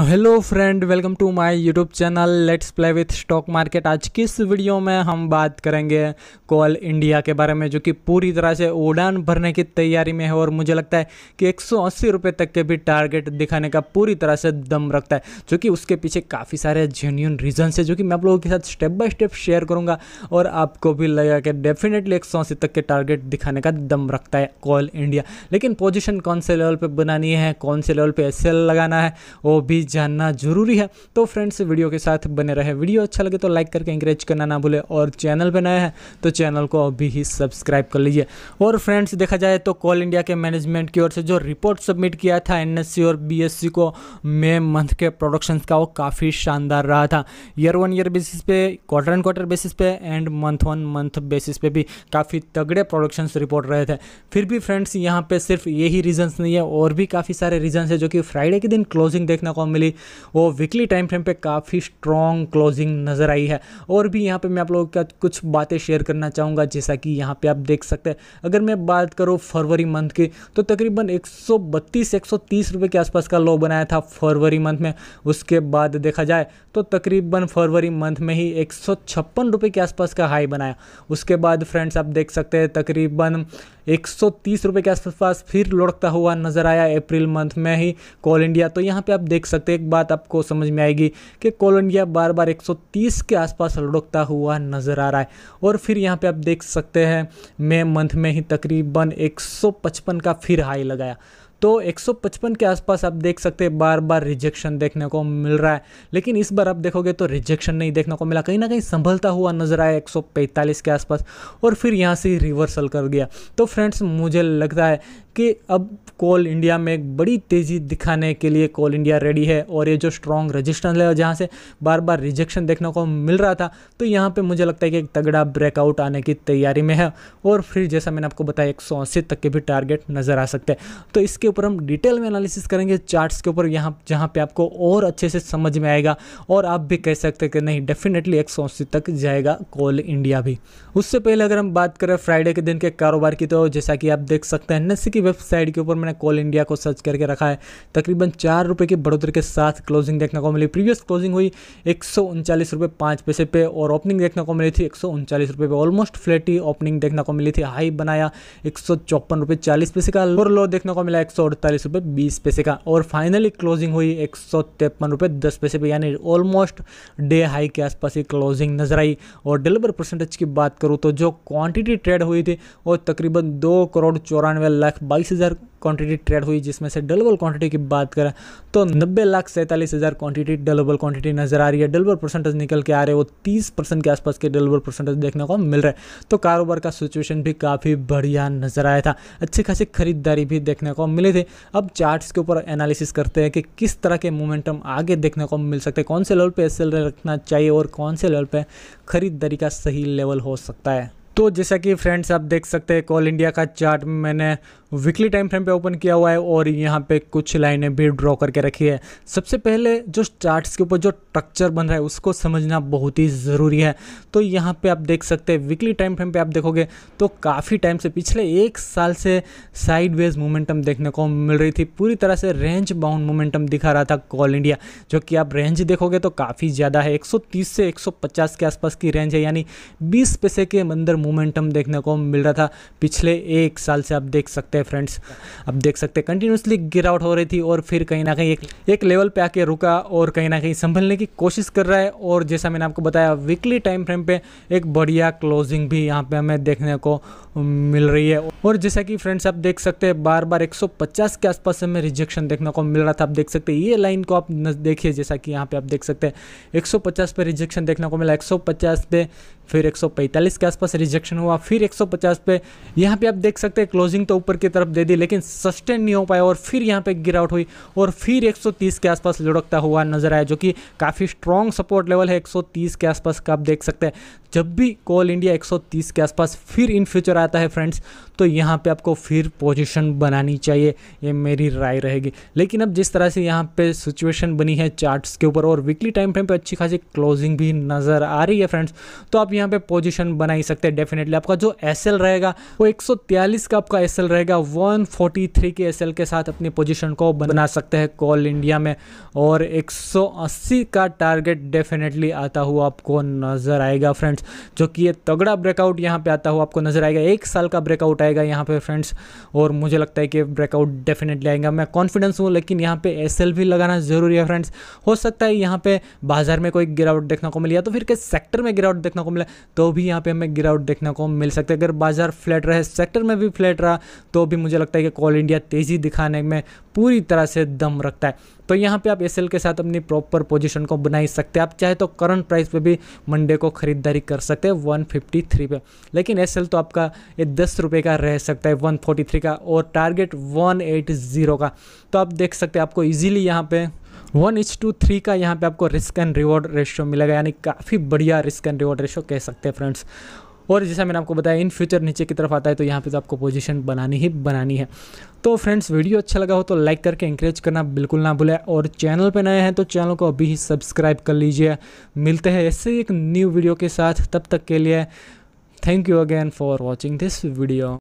hello friend welcome to my YouTube channel let's play with stock market आज की इस video में हम बात करेंगे कॉल इंडिया के बारे में जो कि पूरी तरह से उड़ान भरने की तैयारी में है और मुझे लगता है कि एक सौ तक के भी टारगेट दिखाने का पूरी तरह से दम रखता है जो कि उसके पीछे काफ़ी सारे जेन्यून रीजन्स है जो कि मैं आप लोगों के साथ स्टेप बाय स्टेप शेयर करूँगा और आपको भी लगेगा कि डेफिनेटली एक तक के टारगेट दिखाने का दम रखता है कॉल इंडिया लेकिन पोजिशन कौन से लेवल पर बनानी है कौन से लेवल पर एस लगाना है वो भी भी जानना जरूरी है तो फ्रेंड्स वीडियो के साथ बने रहे वीडियो अच्छा लगे तो लाइक करके इंकरेज करना ना भूले और चैनल पर नया है तो चैनल को अभी ही सब्सक्राइब कर लीजिए और फ्रेंड्स देखा जाए तो कॉल इंडिया के मैनेजमेंट की ओर से जो रिपोर्ट सबमिट किया था एन और बी को मे मंथ के प्रोडक्शन का वो काफ़ी शानदार रहा था ईयर वन ईयर बेसिस पे क्वार्टर एंड क्वार्टर बेसिस पे and month one month basis पे भी काफ़ी तगड़े प्रोडक्शन रिपोर्ट रहे थे फिर भी फ्रेंड्स यहाँ पे सिर्फ यही रीजन नहीं है और भी काफ़ी सारे रीजन्स है जो कि फ्राइडे के दिन क्लोजिंग देखने को मिली वो वीकली टाइम फ्रेम पे काफ़ी स्ट्रॉन्ग क्लोजिंग नज़र आई है और भी यहाँ पे मैं आप लोगों का कुछ बातें शेयर करना चाहूँगा जैसा कि यहाँ पे आप देख सकते हैं अगर मैं बात करूँ फरवरी मंथ की तो तकरीबन एक सौ के आसपास का लो बनाया था फरवरी मंथ में उसके बाद देखा जाए तो तकरीबन फरवरी मंथ में ही एक रुपए के आसपास का हाई बनाया उसके बाद फ्रेंड्स आप देख सकते हैं तकरीबन एक रुपए के आसपास फिर लुढ़कता हुआ नज़र आया अप्रैल मंथ में ही कॉल इंडिया तो यहाँ पे आप देख सकते तो एक बात आपको समझ में आएगी कि इंडिया बार बार 130 के आसपास लुढ़कता हुआ नज़र आ रहा है और फिर यहाँ पे आप देख सकते हैं मई मंथ में ही तकरीबन 155 का फिर हाई लगाया तो 155 के आसपास आप देख सकते हैं बार बार रिजेक्शन देखने को मिल रहा है लेकिन इस बार आप देखोगे तो रिजेक्शन नहीं देखने को मिला कहीं ना कहीं संभलता हुआ नजर आया 145 के आसपास और फिर यहाँ से रिवर्सल कर गया तो फ्रेंड्स मुझे लगता है कि अब कोल इंडिया में एक बड़ी तेज़ी दिखाने के लिए कोल इंडिया रेडी है और ये जो स्ट्रॉन्ग रजिस्टेंस है जहाँ से बार बार रिजेक्शन देखने को मिल रहा था तो यहाँ पे मुझे लगता है कि एक तगड़ा ब्रेकआउट आने की तैयारी में है और फिर जैसा मैंने आपको बताया एक तक के भी टारगेट नज़र आ सकते हैं तो इसके ऊपर हम डिटेल में एनालिसिस करेंगे चार्ट्स के ऊपर यहाँ जहाँ पे आपको और अच्छे से समझ में आएगा और आप भी कह सकते हैं कि नहीं डेफिनेटली एक तक जाएगा कोल इंडिया भी उससे पहले अगर हम बात करें फ्राइडे के दिन के कारोबार की तो जैसा कि आप देख सकते हैं एन की वेबसाइट के ऊपर मैंने कोल इंडिया को सर्च करके रखा है तकरीबन चार रुपये की बढ़ोतरी के साथ क्लोजिंग देखने को मिली प्रीवियस क्लोजिंग हुई एक सौ पैसे पे और ओपनिंग देखने को मिली थी एक सौ पे ऑलमोस्ट फ्लैट ही ओपनिंग देखने को मिली थी हाई बनाया एक सौ चौपन चालीस पैसे का लोअर लो देखने को मिला एक सौ अड़तालीस रुपये बीस पैसे का और फाइनली क्लोजिंग हुई एक सौ तिरपन रुपये दस पैसे पे यानी ऑलमोस्ट डे हाई के आसपास ही क्लोजिंग नजर आई और डिलीवर परसेंटेज की बात करूँ तो जो क्वांटिटी ट्रेड हुई थी वो तकरीबन दो करोड़ चौरानवे लाख बाईस हज़ार क्वांटिटी ट्रेड हुई जिसमें से डलबल क्वांटिटी की बात करें तो नब्बे लाख सैंतालीस हज़ार क्वांटिटी डलबल क्वांटिटी नज़र आ रही है डलबल परसेंटेज निकल के आ रहे वो तीस परसेंट के आसपास के डलबल परसेंटेज देखने को मिल रहा है तो कारोबार का सिचुएशन भी काफ़ी बढ़िया नज़र आया था अच्छी खासी खरीदारी भी देखने को मिली थी अब चार्ट्स के ऊपर एनालिसिस करते हैं कि किस तरह के मोमेंटम आगे देखने को मिल सकते हैं कौन से लेवल पर एस रखना चाहिए और कौन से लेवल पर खरीदारी का सही लेवल हो सकता है तो जैसा कि फ्रेंड्स आप देख सकते हैं कॉल इंडिया का चार्ट मैंने वीकली टाइम फ्रेम पे ओपन किया हुआ है और यहाँ पे कुछ लाइनें भी ड्रॉ करके रखी है सबसे पहले जो चार्ट्स के ऊपर जो स्ट्रक्चर बन रहा है उसको समझना बहुत ही ज़रूरी है तो यहाँ पे आप देख सकते हैं वीकली टाइम फ्रेम पे आप देखोगे तो काफ़ी टाइम से पिछले एक साल से साइड वेज मोमेंटम देखने को मिल रही थी पूरी तरह से रेंज बाउंड मोमेंटम दिखा रहा था कॉल इंडिया जो कि आप रेंज देखोगे तो काफ़ी ज़्यादा है एक से एक के आसपास की रेंज है यानी बीस पैसे के अंदर मोमेंटम देखने को मिल रहा था पिछले एक साल से आप देख सकते हैं फ्रेंड्स आप देख सकते हैं कंटिन्यूसली गिरावट हो रही थी और फिर कहीं ना कहीं एक एक लेवल पे आके रुका और कहीं ना कहीं संभलने की कोशिश कर रहा है और जैसा मैंने आपको बताया वीकली टाइम फ्रेम पर एक बढ़िया क्लोजिंग भी यहाँ पर हमें देखने को मिल रही है और जैसा कि फ्रेंड्स आप देख सकते हैं बार बार 150 के आसपास हमें रिजेक्शन देखने को मिल रहा था आप देख सकते हैं ये लाइन को आप देखिए जैसा कि यहाँ पे आप देख सकते हैं 150 पे रिजेक्शन देखने को मिला 150 पे फिर 145 के आसपास रिजेक्शन रिजेक्शन हुआ फिर 150 पे यहाँ पे आप देख सकते हैं क्लोजिंग तो ऊपर की तरफ दे दी लेकिन सस्टेन नहीं हो पाया और फिर यहाँ पे गिरावट हुई और फिर 130 के आसपास लुढ़कता हुआ नजर आया जो कि काफ़ी स्ट्रॉन्ग सपोर्ट लेवल है 130 के आसपास का आप देख सकते हैं जब भी कोल इंडिया 130 के आसपास फिर इन फ्यूचर आता है फ्रेंड्स तो यहाँ पे आपको फिर पोजीशन बनानी चाहिए ये मेरी राय रहेगी लेकिन अब जिस तरह से यहाँ पे सिचुएशन बनी है चार्ट्स के ऊपर और वीकली टाइम फ्रेम पे अच्छी खासी क्लोजिंग भी नज़र आ रही है फ्रेंड्स तो आप यहाँ पे पोजीशन बना ही सकते हैं डेफिनेटली आपका जो एस रहेगा वो एक का आपका एस रहेगा वन के एस के साथ अपनी पोजिशन को बना सकते हैं कॉल इंडिया में और 180 का टारगेट डेफिनेटली आता हुआ आपको नज़र आएगा फ्रेंड्स जो कि ये तगड़ा ब्रेकआउट यहाँ पे आता हुआ आपको नज़र आएगा एक साल का ब्रेकआउट आएगा यहाँ पे फ्रेंड्स और मुझे लगता है कि ब्रेकआउट डेफिनेटली आएगा मैं कॉन्फिडेंस हूँ लेकिन यहाँ पे एस भी लगाना ज़रूरी है फ्रेंड्स हो सकता है यहाँ पे बाजार में कोई गिरावट देखने को मिले या तो फिर किस सेक्टर में गिरावट देखने को मिले तो भी यहाँ पे हमें गिरावट देखने को मिल सकते हैं अगर बाजार फ्लैट रहे सेक्टर में भी फ्लैट रहा तो भी मुझे लगता है कि कॉल इंडिया तेज़ी दिखाने में पूरी तरह से दम रखता है तो यहाँ पे आप एस के साथ अपनी प्रॉपर पोजीशन को बना ही सकते हैं आप चाहे तो करंट प्राइस पे भी मंडे को खरीदारी कर सकते हैं 153 पे लेकिन एस तो आपका ये दस रुपये का रह सकता है 143 का और टारगेट 180 का तो आप देख सकते हैं आपको इजीली यहाँ पे वन इच टू थ्री का यहाँ पे आपको रिस्क एंड रिवॉर्ड रेशियो मिलेगा यानी काफ़ी बढ़िया रिस्क एंड रिवॉर्ड रेशियो कह सकते हैं फ्रेंड्स और जैसा मैंने आपको बताया इन फ्यूचर नीचे की तरफ आता है तो यहाँ पे तो आपको पोजीशन बनानी ही बनानी है तो फ्रेंड्स वीडियो अच्छा लगा हो तो लाइक करके इंकरेज करना बिल्कुल ना भूलें और चैनल पे नए हैं तो चैनल को अभी ही सब्सक्राइब कर लीजिए मिलते हैं ऐसे एक न्यू वीडियो के साथ तब तक के लिए thank you again for watching this video